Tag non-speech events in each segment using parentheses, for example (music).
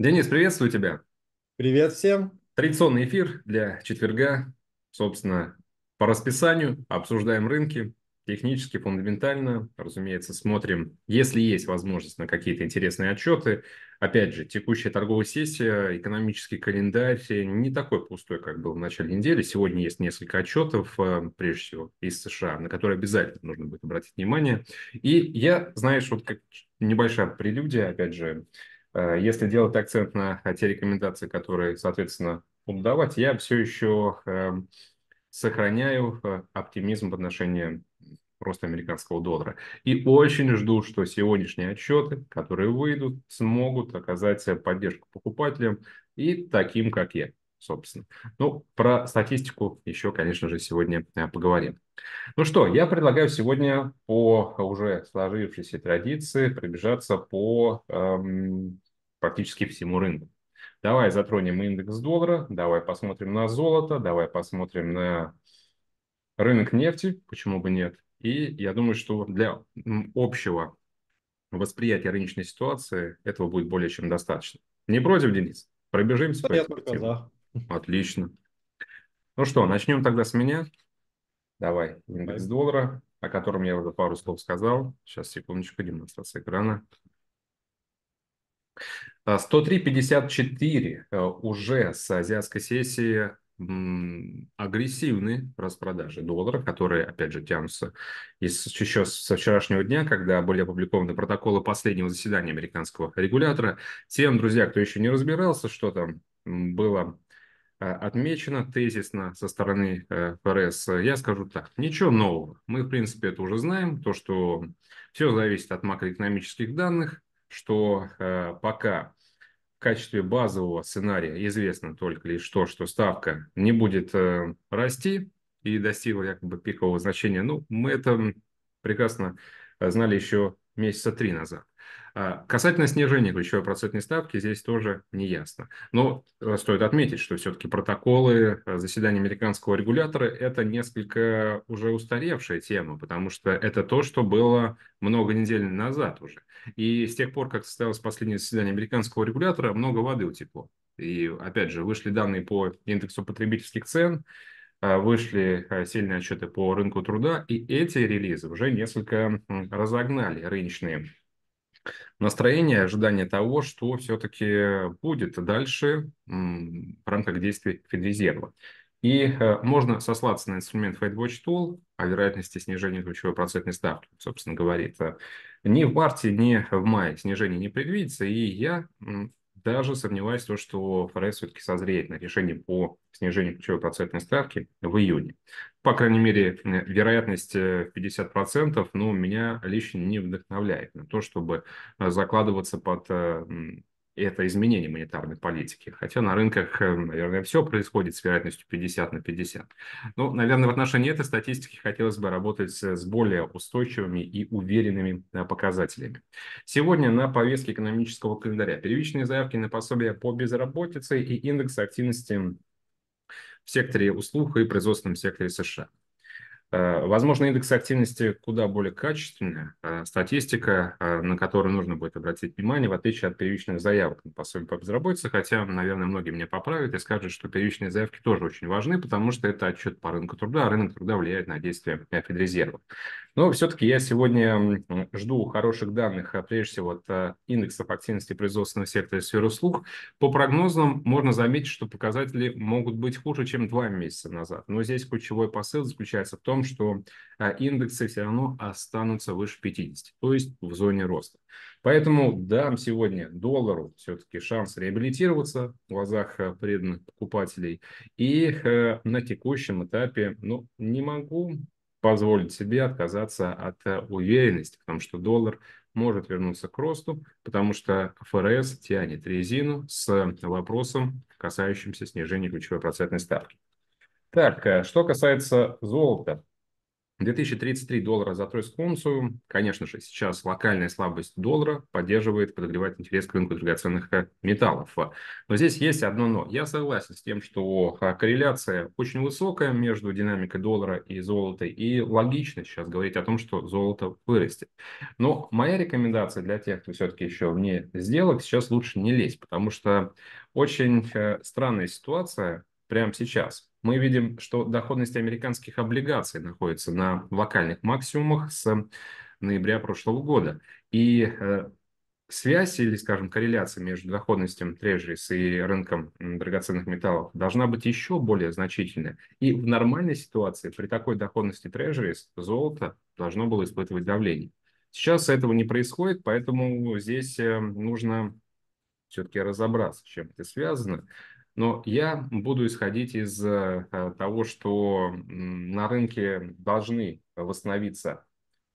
Денис, приветствую тебя. Привет всем. Традиционный эфир для четверга. Собственно, по расписанию обсуждаем рынки, технически, фундаментально. Разумеется, смотрим, если есть возможность, на какие-то интересные отчеты. Опять же, текущая торговая сессия, экономический календарь не такой пустой, как был в начале недели. Сегодня есть несколько отчетов, э, прежде всего, из США, на которые обязательно нужно будет обратить внимание. И я, знаешь, вот как небольшая прелюдия, опять же, Э, если делать акцент на э, те рекомендации, которые, соответственно, буду давать, я все еще эм, сохраняю э, оптимизм в отношении роста американского доллара. И очень жду, что сегодняшние отчеты, которые выйдут, смогут оказать поддержку покупателям и таким, как я, собственно. Ну, про статистику еще, конечно же, сегодня поговорим. Ну что, я предлагаю сегодня по уже сложившейся традиции пробежаться по эм, практически всему рынку. Давай затронем индекс доллара, давай посмотрим на золото, давай посмотрим на рынок нефти, почему бы нет. И я думаю, что для общего восприятия рыночной ситуации этого будет более чем достаточно. Не против, Денис? Пробежимся да, по я Отлично. Ну что, начнем тогда с меня. Давай, индекс доллара, о котором я уже пару слов сказал. Сейчас, секундочку, демонстрация экрана. 103.54 а, э, уже с азиатской сессии агрессивные распродажи доллара, которые, опять же, тянутся из, еще со вчерашнего дня, когда были опубликованы протоколы последнего заседания американского регулятора. Тем, друзья, кто еще не разбирался, что там было а, отмечено тезисно со стороны э, ФРС, я скажу так, ничего нового. Мы, в принципе, это уже знаем, то, что все зависит от макроэкономических данных, что э, пока в качестве базового сценария известно только лишь то, что ставка не будет э, расти и достигла якобы пикового значения, ну, мы это прекрасно э, знали еще месяца три назад. А касательно снижения ключевой процентной ставки, здесь тоже не ясно. Но э, стоит отметить, что все-таки протоколы э, заседания американского регулятора – это несколько уже устаревшая тема, потому что это то, что было много недель назад уже. И с тех пор, как состоялось последнее заседание американского регулятора, много воды утекло. И, опять же, вышли данные по индексу потребительских цен, а вышли э, сильные отчеты по рынку труда, и эти релизы уже несколько разогнали рыночные настроение, ожидание того, что все-таки будет дальше в рамках действий Федрезерва. И э, можно сослаться на инструмент FedWatch Tool о вероятности снижения ключевой процентной ставки, собственно, говорит. Ни в марте, ни в мае снижение не предвидится, и я даже сомневаюсь в том, что ФРС все-таки созреет на решение по снижению ключевой процентной ставки в июне. По крайней мере, вероятность 50%, э, ну, меня лично не вдохновляет на то, чтобы э, закладываться под э, это изменение монетарной политики. Хотя на рынках, э, наверное, все происходит с вероятностью 50 на 50. Но, наверное, в отношении этой статистики хотелось бы работать с более устойчивыми и уверенными э, показателями. Сегодня на повестке экономического календаря первичные заявки на пособия по безработице и индекс активности в секторе услуг и производственном секторе США. Э, возможно, индекс активности куда более качественные. Э, статистика, э, на которую нужно будет обратить внимание, в отличие от первичных заявок на пособие по безработице, хотя, наверное, многие меня поправят и скажут, что первичные заявки тоже очень важны, потому что это отчет по рынку труда, а рынок труда влияет на действия Федрезерва. Но все-таки я сегодня жду хороших данных, а прежде всего, от э, индексов активности производственного сектора и сферы услуг. По прогнозам можно заметить, что показатели могут быть хуже, чем два месяца назад. Но здесь ключевой посыл заключается в том, что э, индексы все равно останутся выше 50, то есть в зоне роста. Поэтому дам сегодня доллару все-таки шанс реабилитироваться в глазах э, преданных покупателей. И на текущем этапе ну, не могу позволить себе отказаться от э, уверенности, потому что доллар может вернуться к росту, потому что ФРС тянет резину с э, вопросом, касающимся снижения ключевой процентной ставки. Так, э, что касается золота, 2033 доллара за тройскую унцию. Конечно же, сейчас локальная слабость доллара поддерживает, подогревает интерес к рынку драгоценных э, металлов. Но здесь есть одно но. Я согласен с тем, что э, корреляция очень высокая между динамикой доллара и золота, и логично сейчас говорить о том, что золото вырастет. Но моя рекомендация для тех, кто все-таки еще вне сделок, сейчас лучше не лезть, потому что очень э, странная ситуация прямо сейчас мы видим, что доходность американских облигаций находится на локальных максимумах с э, ноября прошлого года. И э, связь или, скажем, корреляция между доходностью трежерис и рынком драгоценных металлов должна быть еще более значительной. И в нормальной ситуации при такой доходности трежерис золото должно было испытывать давление. Сейчас этого не происходит, поэтому здесь э, нужно все-таки разобраться, с чем это связано. Но я буду исходить из э, э, того, что на рынке должны восстановиться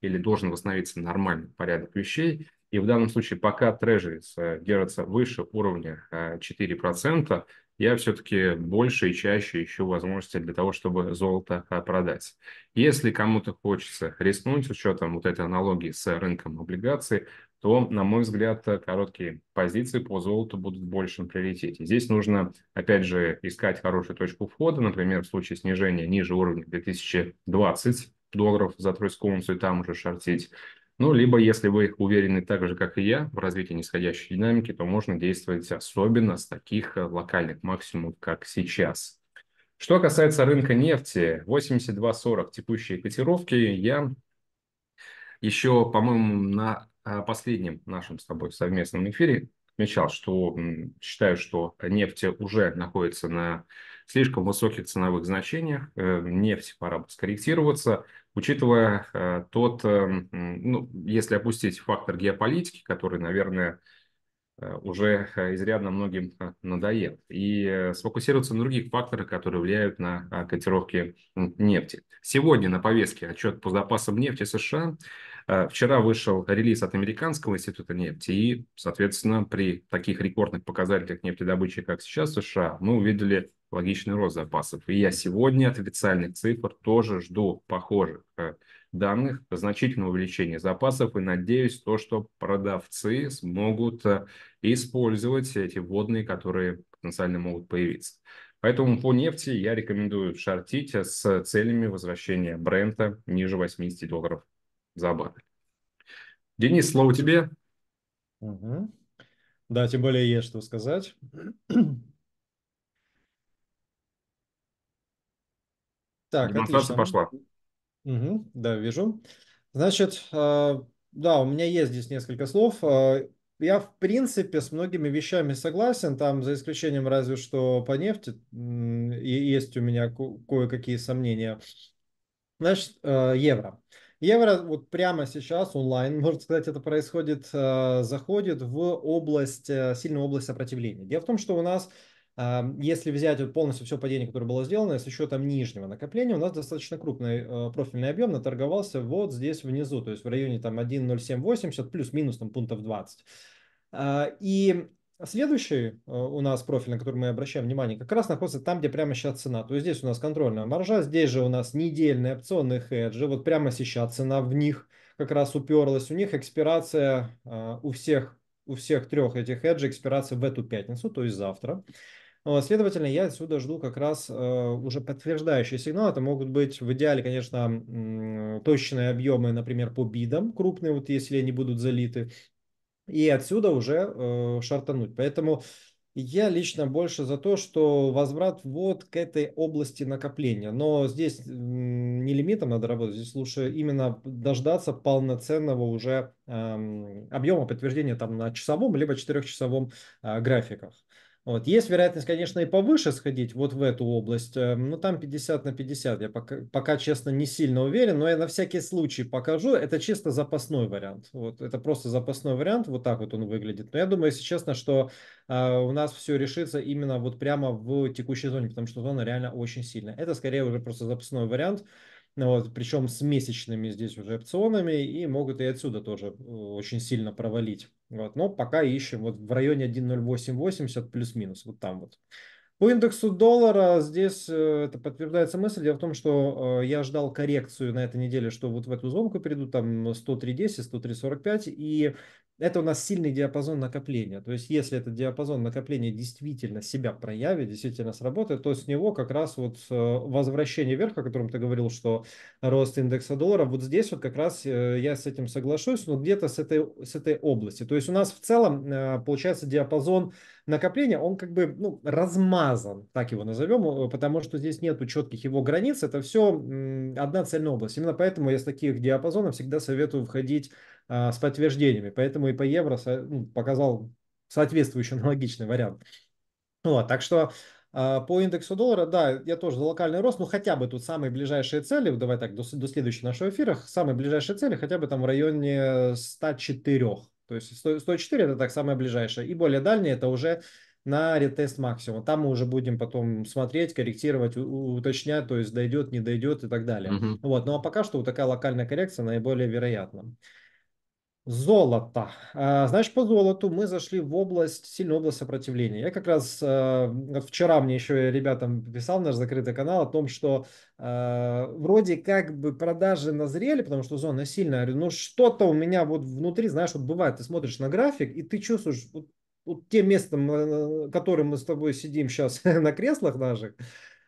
или должен восстановиться нормальный порядок вещей. И в данном случае пока трежерис э, держится выше уровня 4%, я все-таки больше и чаще ищу возможности для того, чтобы золото а, продать. Если кому-то хочется рискнуть с учетом вот этой аналогии с рынком облигаций, то, на мой взгляд, короткие позиции по золоту будут в большем приоритете. Здесь нужно, опять же, искать хорошую точку входа, например, в случае снижения ниже уровня 2020 долларов за тройскую унцию, там уже шортить. Ну, либо если вы уверены так же, как и я, в развитии нисходящей динамики, то можно действовать особенно с таких э, локальных максимумов, как сейчас. Что касается рынка нефти, 82.40 текущие котировки, я еще, по-моему, на э, последнем нашем с тобой совместном эфире отмечал, что считаю, что нефть уже находится на слишком высоких ценовых значениях. Э, нефть пора бы скорректироваться, учитывая э, тот, э, ну, если опустить фактор геополитики, который, наверное, уже изрядно многим надоел, и сфокусироваться на других факторах, которые влияют на котировки нефти. Сегодня на повестке отчет по запасам нефти США. Вчера вышел релиз от Американского института нефти, и, соответственно, при таких рекордных показателях нефтедобычи, как сейчас в США, мы увидели логичный рост запасов. И я сегодня от официальных цифр тоже жду похожих э, данных, значительного увеличения запасов и надеюсь то, что продавцы смогут э, использовать эти водные, которые потенциально могут появиться. Поэтому по нефти я рекомендую шортить э, с целями возвращения бренда ниже 80 долларов за баррель. Денис, слово тебе. Угу. Да, тем более есть что сказать. Так, Демонстрация отлично. пошла. Угу, да, вижу. Значит, э, да, у меня есть здесь несколько слов. Э, я, в принципе, с многими вещами согласен, там за исключением разве что по нефти И есть у меня кое-какие сомнения. Значит, э, евро. Евро вот прямо сейчас онлайн, (laughs) можно сказать, это происходит, заходит в область, сильную область сопротивления. Дело в том, что у нас если взять вот полностью все падение, которое было сделано, с учетом нижнего накопления, у нас достаточно крупный э, профильный объем наторговался вот здесь внизу, то есть в районе там 1.0780 плюс-минус там пунктов 20. А, и Следующий э, у нас профиль, на который мы обращаем внимание, как раз находится там, где прямо сейчас цена. То есть здесь у нас контрольная маржа, здесь же у нас недельные опционные хеджи. Вот прямо сейчас цена в них как раз уперлась. У них экспирация а, у всех, у всех трех этих хеджей экспирация в эту пятницу, то есть завтра. Следовательно, я отсюда жду как раз э, уже подтверждающий сигнал. Это могут быть в идеале, конечно, точные объемы, например, по бидам крупные, вот если они будут залиты, и отсюда уже э, шартануть. Поэтому я лично больше за то, что возврат вот к этой области накопления. Но здесь не лимитом надо работать, здесь лучше именно дождаться полноценного уже эм, объема подтверждения там на часовом либо четырехчасовом э, графиках. Вот. Есть вероятность, конечно, и повыше сходить вот в эту область, э, но там 50 на 50, я пока, пока честно, не сильно уверен, но я на всякий случай покажу, это чисто запасной вариант, вот, это просто запасной вариант, вот так вот он выглядит, но я думаю, если честно, что э, у нас все решится именно вот прямо в текущей зоне, потому что зона реально очень сильная, это скорее уже просто запасной вариант, вот, причем с месячными здесь уже опционами, и могут и отсюда тоже э, очень сильно провалить. Вот, но пока ищем вот в районе 1.0880 плюс-минус, вот там вот. По индексу доллара здесь э, это подтверждается мысль. Дело в том, что э, я ждал коррекцию на этой неделе, что вот в эту зонку перейду, там 103.10, 103.45, и это у нас сильный диапазон накопления. То есть, если этот диапазон накопления действительно себя проявит, действительно сработает, то с него как раз вот э, возвращение вверх, о котором ты говорил, что рост индекса доллара, вот здесь вот как раз э, я с этим соглашусь, но где-то с этой, с этой области. То есть, у нас в целом э, получается диапазон накопления, он как бы ну, размазан, так его назовем, потому что здесь нету четких его границ, это все одна цельная область. Именно поэтому я с таких диапазонов всегда советую входить а, с подтверждениями. Поэтому и по евро ну, показал соответствующий (laughs) аналогичный вариант. Вот, так что а, по индексу доллара, да, я тоже за локальный рост, но хотя бы тут самые ближайшие цели, давай так, до, до следующего нашего эфира, самые ближайшие цели хотя бы там в районе 104. То есть 100, 104 это так самое ближайшее. И более дальнее это уже на ретест максимум. Там мы уже будем потом смотреть, корректировать, уточнять, то есть дойдет, не дойдет и так далее. Uh -huh. Вот. Ну а пока что вот такая локальная коррекция наиболее вероятна. Золото. А, значит по золоту мы зашли в область, сильную область сопротивления. Я как раз э, вот вчера мне еще ребятам писал наш закрытый канал о том, что э, вроде как бы продажи назрели, потому что зона сильная. Но «Ну, что-то у меня вот внутри, знаешь, вот бывает, ты смотришь на график и ты чувствуешь, вот, вот те места, э, которые мы с тобой сидим сейчас (laughs) на креслах наших,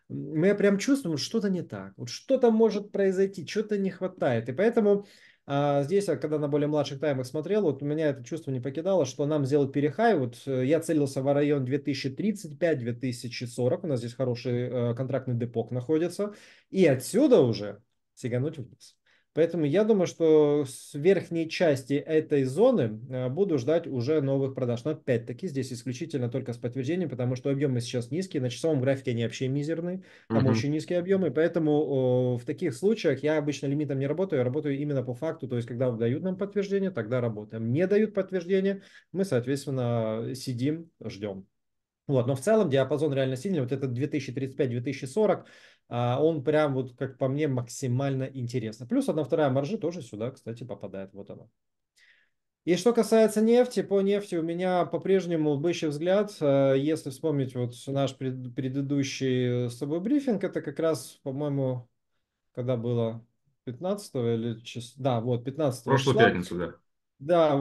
мы прям чувствуем, что-то не так, вот что-то может произойти, что-то не хватает. И поэтому а здесь, а, когда на более младших таймах смотрел, вот у меня это чувство не покидало, что нам сделать перехай. Вот э, я целился в район 2035-2040. У нас здесь хороший э, контрактный депок находится. И отсюда уже сигануть вниз. Поэтому я думаю, что с верхней части этой зоны а, буду ждать уже новых продаж. Но опять-таки здесь исключительно только с подтверждением, потому что объемы сейчас низкие. На часовом графике они вообще мизерные. Там угу. очень низкие объемы. Поэтому в таких случаях я обычно лимитом не работаю. Я работаю именно по факту. То есть, когда дают нам подтверждение, тогда работаем. Не дают подтверждение, мы, соответственно, сидим, ждем. Вот, но в целом диапазон реально сильный. Вот этот 2035-2040, а, он прям вот, как по мне, максимально интересно. Плюс одна вторая маржи тоже сюда, кстати, попадает. Вот она. И что касается нефти, по нефти у меня по-прежнему бычий взгляд. Э, если вспомнить вот наш предыдущий с тобой брифинг, это как раз, по-моему, когда было 15 или чис... да, вот 15 Прошлую числа. пятницу, да. Да,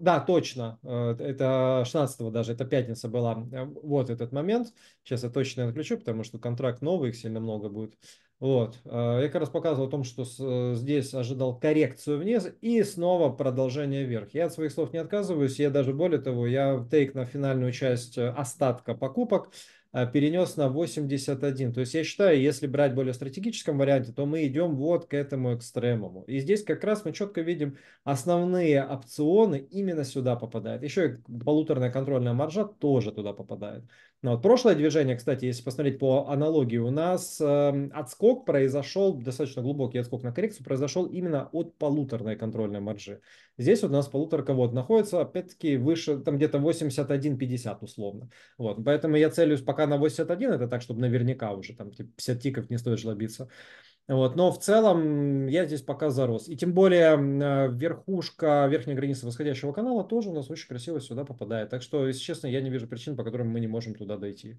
да, точно. Э, это 16 даже, это пятница была. Э, вот этот момент. Сейчас я точно отключу, потому что контракт новый, их сильно много будет. Вот. Э, я как раз показывал о том, что здесь ожидал коррекцию вниз и снова продолжение вверх. Я от своих слов не отказываюсь. Я даже более того, я тейк на финальную часть остатка покупок – а, перенес на 81. То есть я считаю, если брать более стратегическом варианте, то мы идем вот к этому экстремуму. И здесь как раз мы четко видим основные опционы именно сюда попадают. Еще и полуторная контрольная маржа тоже туда попадает. Но ну, вот прошлое движение, кстати, если посмотреть по аналогии, у нас э, отскок произошел, достаточно глубокий отскок на коррекцию, произошел именно от полуторной контрольной маржи. Здесь вот у нас полуторка вот находится, опять-таки, выше, там где-то 81-50 условно. Вот, поэтому я целюсь пока на 81, это так, чтобы наверняка уже там типа 50 тиков не стоит жлобиться. Вот. Но в целом я здесь пока зарос. И тем более э, верхушка, верхняя граница восходящего канала тоже у нас очень красиво сюда попадает. Так что, если честно, я не вижу причин, по которым мы не можем туда дойти.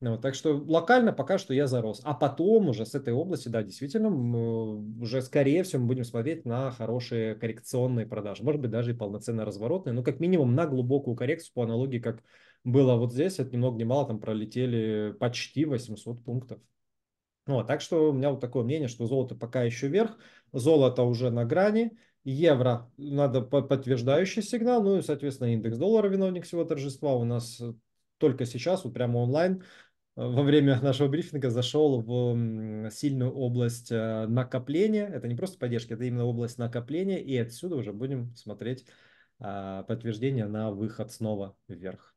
Ну вот, так что локально пока что я зарос. А потом уже с этой области, да, действительно, э, уже скорее всего мы будем смотреть на хорошие коррекционные продажи. Может быть, даже и полноценно разворотные, но как минимум на глубокую коррекцию по аналогии, как было вот здесь, это ни много ни мало, там пролетели почти 800 пунктов. Ну, так что у меня вот такое мнение, что золото пока еще вверх, золото уже на грани, евро надо подтверждающий сигнал, ну и, соответственно, индекс доллара виновник всего торжества у нас э, только сейчас, вот прямо онлайн, э, во время (laughs) нашего брифинга зашел в сильную область э, накопления. Это не просто поддержки, это именно область накопления. И отсюда уже будем смотреть а, подтверждение на выход снова вверх.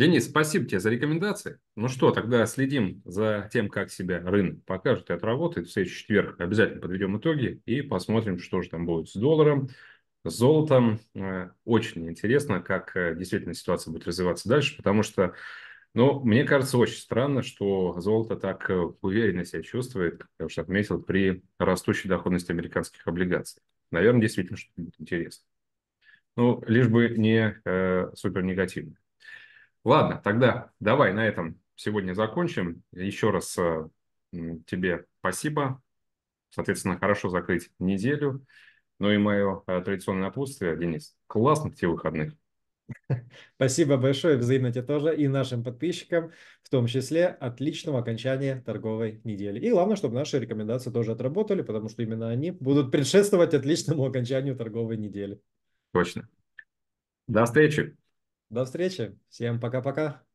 Денис, спасибо тебе за рекомендации. Ну что, тогда следим за тем, как себя рынок покажет и отработает. В следующий четверг обязательно подведем итоги и посмотрим, что же там будет с долларом, с золотом. Э, очень интересно, как э, действительно ситуация будет развиваться дальше, потому что, ну, мне кажется, очень странно, что золото так э, уверенно себя чувствует, я уже отметил, при растущей доходности американских облигаций. Наверное, действительно что-то будет интересно. Ну, лишь бы не э, супер негативно. Ладно, тогда давай на этом сегодня закончим. Еще раз э, тебе спасибо. Соответственно, хорошо закрыть неделю. Ну и мое э, традиционное напутствие, Денис, классных тебе выходных. (laughs) Спасибо большое, взаимно тебе тоже и нашим подписчикам, в том числе отличного окончания торговой недели. И главное, чтобы наши рекомендации тоже отработали, потому что именно они будут предшествовать отличному окончанию торговой недели. Точно. До встречи. До встречи. Всем пока-пока.